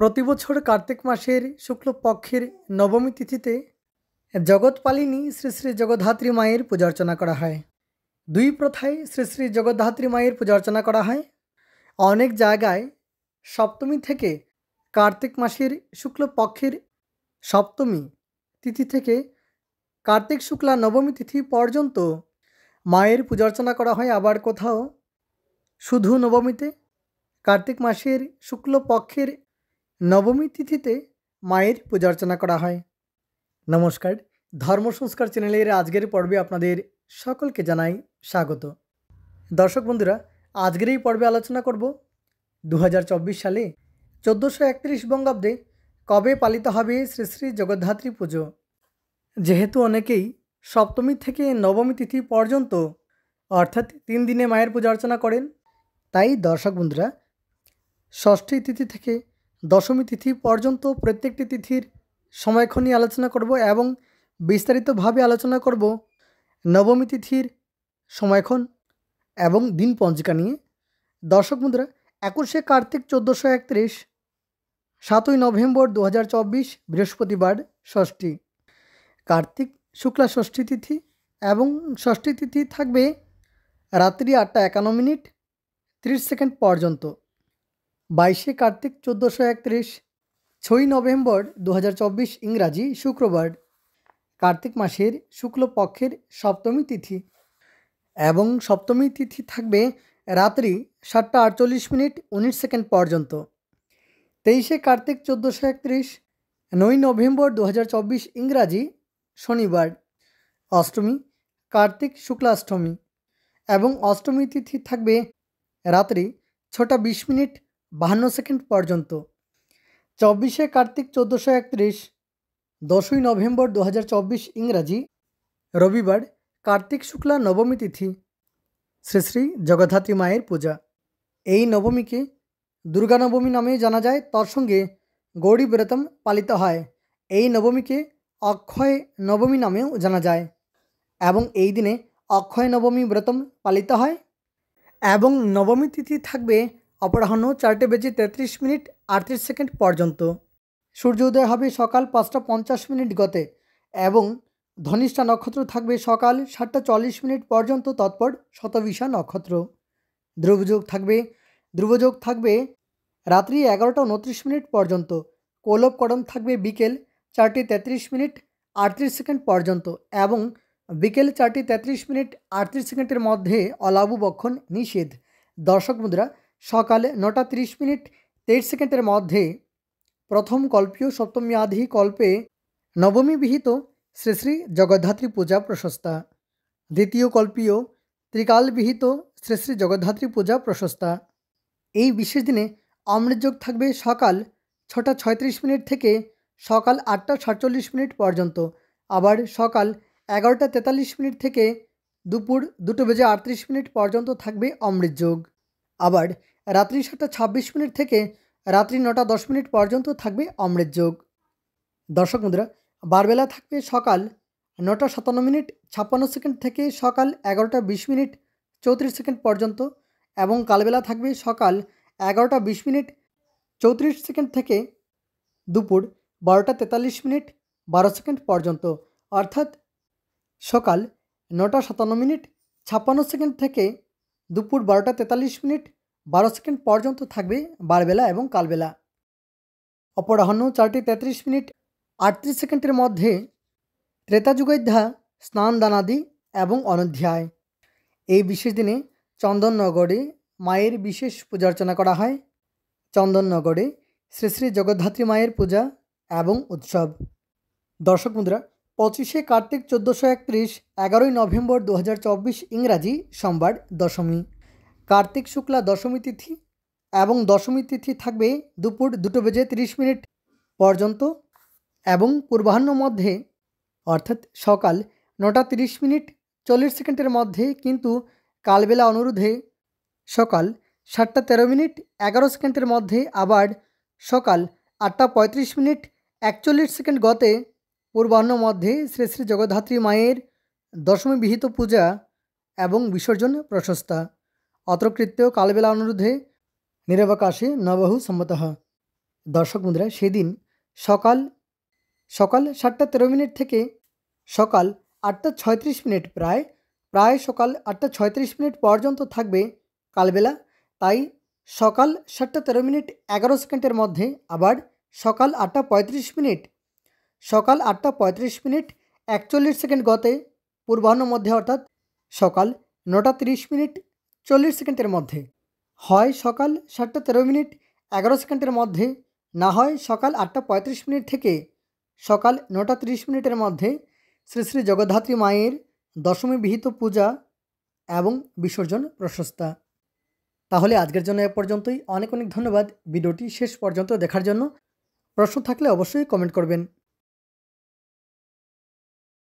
প্রতিবছর কার্তিক মাসের শুক্লপক্ষের নবমী তিথিতে জগৎপালিনী শ্রী শ্রী জগদ্ধাত্রী মায়ের পূজা অর্চনা করা হয় দুই প্রথায় শ্রী শ্রী জগদ্ধাত্রী মায়ের পূজা অর্চনা করা হয় অনেক জায়গায় সপ্তমী থেকে কার্তিক মাসের শুক্লপক্ষের সপ্তমী তিথি থেকে কার্তিক শুক্লা নবমী তিথি পর্যন্ত মায়ের পূজা অর্চনা করা হয় আবার কোথাও শুধু নবমীতে কার্তিক মাসের শুক্লপক্ষের নবমী তিথিতে মায়ের পূজা অর্চনা করা হয় নমস্কার ধর্ম সংস্কার চ্যানেলের আজকের পর্বে আপনাদের সকলকে জানাই স্বাগত দর্শক বন্ধুরা আজকের এই পর্বে আলোচনা করব দু সালে চোদ্দোশো একত্রিশ বঙ্গাব্দে কবে পালিত হবে শ্রী শ্রী জগদ্ধাত্রী পুজো যেহেতু অনেকেই সপ্তমী থেকে নবমী তিথি পর্যন্ত অর্থাৎ তিন দিনে মায়ের পূজা অর্চনা করেন তাই দর্শক বন্ধুরা ষষ্ঠী তিথি থেকে দশমী তিথি পর্যন্ত প্রত্যেকটি তিথির সময়ক্ষণ নিয়ে আলোচনা করব এবং বিস্তারিতভাবে আলোচনা করব নবমী তিথির সময়ক্ষণ এবং দিন পঞ্জিকা নিয়ে দর্শক মুদ্রা একুশে কার্তিক চোদ্দোশো একত্রিশ সাতই নভেম্বর দু বৃহস্পতিবার ষষ্ঠী কার্তিক শুক্লা ষষ্ঠী তিথি এবং ষষ্ঠী তিথি থাকবে রাত্রি আটটা একান্ন মিনিট ত্রিশ সেকেন্ড পর্যন্ত বাইশে কার্তিক চোদ্দোশো একত্রিশ ছয়ই নভেম্বর দু হাজার ইংরাজি শুক্রবার কার্তিক মাসের শুক্লপক্ষের সপ্তমী তিথি এবং সপ্তমী তিথি থাকবে রাত্রি সাতটা আটচল্লিশ মিনিট উনিশ সেকেন্ড পর্যন্ত তেইশে কার্তিক চোদ্দোশো একত্রিশ নয় নভেম্বর দু ইংরাজি শনিবার অষ্টমী কার্তিক শুক্লাষ্টমী এবং অষ্টমী তিথি থাকবে রাত্রি ছটা বিশ মিনিট বাহান্ন সেকেন্ড পর্যন্ত চব্বিশে কার্তিক চোদ্দোশো একত্রিশ দশই নভেম্বর দু ইংরাজি রবিবার কার্তিক শুক্লা নবমী তিথি শ্রী শ্রী জগদ্ধাত্রী মায়ের পূজা এই নবমীকে দুর্গা নবমী নামে জানা যায় তার সঙ্গে গৌরী ব্রতম পালিত হয় এই নবমীকে অক্ষয় নবমী নামেও জানা যায় এবং এই দিনে অক্ষয় নবমী ব্রতম পালিত হয় এবং নবমী তিথি থাকবে অপরাহ্ন চারটে বেজে তেত্রিশ মিনিট আটত্রিশ সেকেন্ড পর্যন্ত সূর্যোদয় হবে সকাল পাঁচটা পঞ্চাশ মিনিট গতে এবং ধনিষ্ঠা নক্ষত্র থাকবে সকাল সাতটা চল্লিশ মিনিট পর্যন্ত তৎপর শতবিশা নক্ষত্র ধ্রুবযোগ থাকবে ধ্রুবযোগ থাকবে রাত্রি এগারোটা উনত্রিশ মিনিট পর্যন্ত কোলবকরণ থাকবে বিকেল চারটে তেত্রিশ মিনিট আটত্রিশ সেকেন্ড পর্যন্ত এবং বিকেল চারটে তেত্রিশ মিনিট আটত্রিশ সেকেন্ডের মধ্যে অলাভু বক্ষণ নিষেধ দর্শক মুদ্রা সকাল নটা তিরিশ মিনিট তেইশ সেকেন্ডের মধ্যে প্রথম কল্পীয় সপ্তম্যাধি কল্পে নবমী বিহিত শ্রী শ্রী জগদ্ধাত্রী পূজা প্রশস্তা দ্বিতীয় কল্পীয় ত্রিকাল বিহিত শ্রী শ্রী জগদ্ধাত্রী পূজা প্রশস্তা এই বিশেষ দিনে অমৃতযোগ থাকবে সকাল ছটা ছয়ত্রিশ মিনিট থেকে সকাল আটটা সাতচল্লিশ মিনিট পর্যন্ত আবার সকাল এগারোটা তেতাল্লিশ মিনিট থেকে দুপুর দুটো বেজে আটত্রিশ মিনিট পর্যন্ত থাকবে অমৃতযোগ আবার রাত্রি সাতটা ছাব্বিশ মিনিট থেকে রাত্রি নটা দশ মিনিট পর্যন্ত থাকবে অমৃত যোগ দর্শক বন্ধুরা বারবেলা থাকবে সকাল নটা সাতান্ন মিনিট ছাপ্পান্ন সেকেন্ড থেকে সকাল এগারোটা বিশ মিনিট চৌত্রিশ সেকেন্ড পর্যন্ত এবং কালবেলা থাকবে সকাল এগারোটা বিশ মিনিট চৌত্রিশ সেকেন্ড থেকে দুপুর বারোটা তেতাল্লিশ মিনিট বারো সেকেন্ড পর্যন্ত অর্থাৎ সকাল নটা সাতান্ন মিনিট ছাপ্পান্ন সেকেন্ড থেকে দুপুর বারোটা তেতাল্লিশ মিনিট বারো সেকেন্ড পর্যন্ত থাকবে বারবেলা এবং কালবেলা অপরাহ্ন চারটি তেত্রিশ মিনিট আটত্রিশ সেকেন্ডের মধ্যে ত্রেতা যুগোধ্যা স্নান দানাদি এবং অনধ্যায় এই বিশেষ দিনে চন্দননগরে মায়ের বিশেষ পূজা অর্চনা করা হয় চন্দননগরে শ্রী শ্রী জগদ্ধাত্রী মায়ের পূজা এবং উৎসব দর্শক মুদ্রা পঁচিশে কার্তিক চোদ্দোশো একত্রিশ এগারোই নভেম্বর দু ইংরাজি সোমবার দশমী কার্তিক শুক্লা দশমী তিথি এবং দশমী তিথি থাকবে দুপুর দুটো বেজে তিরিশ মিনিট পর্যন্ত এবং পূর্বাহ্ন মধ্যে অর্থাৎ সকাল নটা তিরিশ মিনিট চল্লিশ সেকেন্ডের মধ্যে কিন্তু কালবেলা অনুরোধে সকাল সাতটা তেরো মিনিট এগারো সেকেন্ডের মধ্যে আবার সকাল আটটা পঁয়ত্রিশ মিনিট একচল্লিশ সেকেন্ড গতে পূর্বাহ্ন মধ্যে শ্রী শ্রী জগদ্ধাত্রী মায়ের দশমী বিহিত পূজা এবং বিসর্জন প্রশস্তা অত্রকৃত্য কালবেলা অনুরোধে নিরবকাশে নবহু সম্মত দর্শক বন্ধুরা সেদিন সকাল সকাল সাতটা তেরো মিনিট থেকে সকাল আটটা ছয়ত্রিশ মিনিট প্রায় প্রায় সকাল আটটা ছয়ত্রিশ মিনিট পর্যন্ত থাকবে কালবেলা তাই সকাল সাতটা তেরো মিনিট এগারো সেকেন্ডের মধ্যে আবার সকাল আটটা পঁয়ত্রিশ মিনিট সকাল আটটা পঁয়ত্রিশ মিনিট একচল্লিশ সেকেন্ড গতে পূর্বাহ্ন মধ্যে অর্থাৎ সকাল নটা তিরিশ মিনিট চল্লিশ সেকেন্ডের মধ্যে হয় সকাল সাতটা তেরো মিনিট এগারো সেকেন্ডের মধ্যে না হয় সকাল আটটা পঁয়ত্রিশ মিনিট থেকে সকাল নটা তিরিশ মিনিটের মধ্যে শ্রী শ্রী জগদ্ধাত্রী মায়ের দশমী বিহিত পূজা এবং বিসর্জন প্রশস্তা তাহলে আজকের জন্য এ পর্যন্তই অনেক অনেক ধন্যবাদ ভিডিওটি শেষ পর্যন্ত দেখার জন্য প্রশ্ন থাকলে অবশ্যই কমেন্ট করবেন